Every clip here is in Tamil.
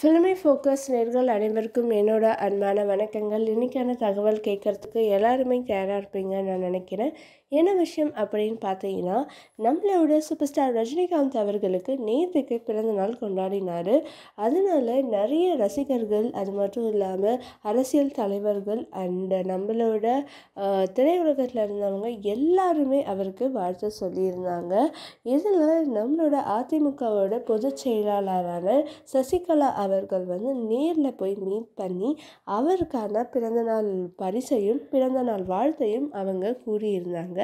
ஃபிலிமி ஃபோக்கஸ் நேர்கள் அனைவருக்கும் என்னோட அன்பான வணக்கங்கள் இன்றைக்கான தகவல் கேட்குறதுக்கு எல்லாருமே தயாராக இருப்பீங்கன்னு நான் நினைக்கிறேன் என்ன விஷயம் அப்படின்னு பார்த்தீங்கன்னா நம்மளோட சூப்பர் ஸ்டார் ரஜினிகாந்த் அவர்களுக்கு நேற்றுக்கு பிறந்த நாள் கொண்டாடினார் அதனால் நிறைய ரசிகர்கள் அது மட்டும் இல்லாமல் அரசியல் தலைவர்கள் அண்ட் நம்மளோட திரையுலகத்தில் இருந்தவங்க எல்லாருமே அவருக்கு வாழ்த்து சொல்லியிருந்தாங்க இதில் நம்மளோட அதிமுகவோட பொதுச் செயலாளரான சசிகலா அவர்கள் வந்து நேரில் போய் மீட் பண்ணி அவருக்கான பிறந்தநாள் பரிசையும் பிறந்தநாள் வாழ்த்தையும் அவங்க கூறியிருந்தாங்க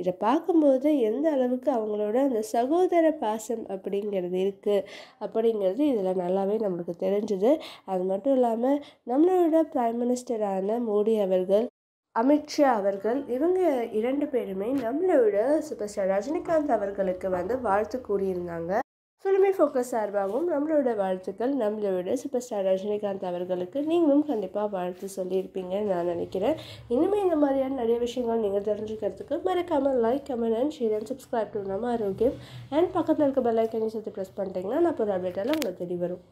இதை பார்க்கும்போது எந்த அளவுக்கு அவங்களோட அந்த சகோதர பாசம் அப்படிங்கிறது இருக்குது அப்படிங்கிறது இதில் நல்லாவே நம்மளுக்கு தெரிஞ்சுது அது மட்டும் இல்லாமல் நம்மளோட ப்ரைம் மினிஸ்டரான மோடி அவர்கள் அமித்ஷா அவர்கள் இவங்க இரண்டு பேருமே நம்மளோட சூப்பர் ஸ்டார் ரஜினிகாந்த் அவர்களுக்கு வந்து வாழ்த்து கூறியிருந்தாங்க சுலுமை ஃபோக்கஸ் சார்பாகவும் நம்மளோட வாழ்த்துக்கள் நம்மளோட சூப்பர் ஸ்டார் ரஜினிகாந்த் அவர்களுக்கு நீங்களும் கண்டிப்பாக வாழ்த்து சொல்லியிருப்பீங்கன்னு நான் நினைக்கிறேன் இனிமேல் இந்த மாதிரியான நிறைய விஷயங்கள் நீங்கள் தெரிஞ்சுக்கிறதுக்கு மறக்காமல் like comment and share and subscribe பண்ணாமல் ஆரோக்கியம் அண்ட் பக்கத்தில் இருக்க பெல் சேர்த்து ப்ரெஸ் பண்ணிட்டீங்கன்னா நான் அப்போ அப்டேட்டெல்லாம் உங்களுக்கு தெரிய வரும்